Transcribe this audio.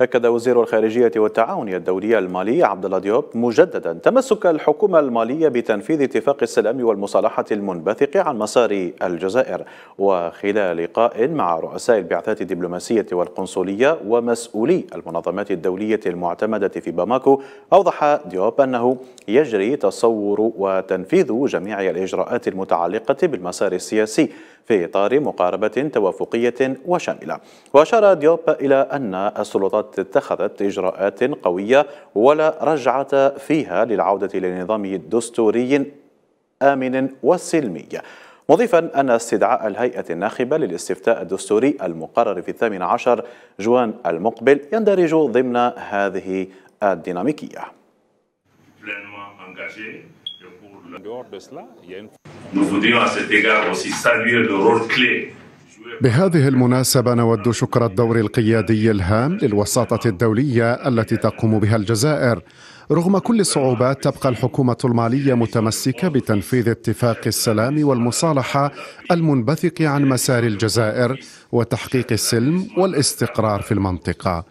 أكد وزير الخارجية والتعاون الدولي المالي عبد الله ديوب مجددا تمسك الحكومة المالية بتنفيذ اتفاق السلام والمصالحة المنبثق عن مسار الجزائر وخلال لقاء مع رؤساء البعثات الدبلوماسية والقنصلية ومسؤولي المنظمات الدولية المعتمدة في باماكو أوضح ديوب أنه يجري تصور وتنفيذ جميع الإجراءات المتعلقة بالمسار السياسي في إطار مقاربة توافقية وشاملة وأشار ديوب إلى أن السلطات قد اتخذت إجراءات قوية ولا رجعة فيها للعودة لنظام دستوري آمن وسلمي مضيفا أن استدعاء الهيئة الناخبة للاستفتاء الدستوري المقرر في الثامن عشر جوان المقبل يندرج ضمن هذه الديناميكية Nous voudrions à cet égard aussi saluer le rôle clé بهذه المناسبة نود شكر الدور القيادي الهام للوساطة الدولية التي تقوم بها الجزائر رغم كل الصعوبات تبقى الحكومة المالية متمسكة بتنفيذ اتفاق السلام والمصالحة المنبثق عن مسار الجزائر وتحقيق السلم والاستقرار في المنطقة